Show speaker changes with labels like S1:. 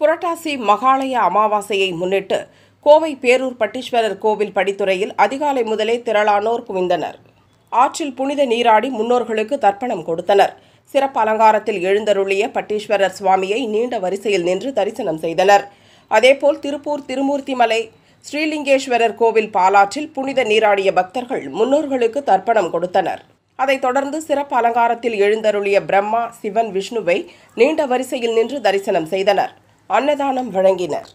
S1: புரட்டாசி மகாலய அமாவாசையை முன்னிட்டு கோவை பேரூர் பட்டீஸ்வரர் கோவில் படித்துறையில் அதிகாலை முதலே திரளானோர் குவிந்தனர் ஆற்றில் புனித நீராடி முன்னோர்களுக்கு தர்ப்பணம் கொடுத்தனர் சிறப்பு அலங்காரத்தில் எழுந்தருளிய பட்டீஸ்வரர் சுவாமியை நீண்ட வரிசையில் நின்று தரிசனம் செய்தனர் அதேபோல் திருப்பூர் திருமூர்த்திமலை ஸ்ரீலிங்கேஸ்வரர் கோவில் பாலாற்றில் புனித நீராடிய பக்தர்கள் முன்னோர்களுக்கு தர்ப்பணம் கொடுத்தனர் அதைத் தொடர்ந்து சிறப்பு அலங்காரத்தில் எழுந்தருளிய பிரம்மா சிவன் விஷ்ணுவை நீண்ட வரிசையில் நின்று தரிசனம் செய்தனர் அன்னதானம் வழங்கினர்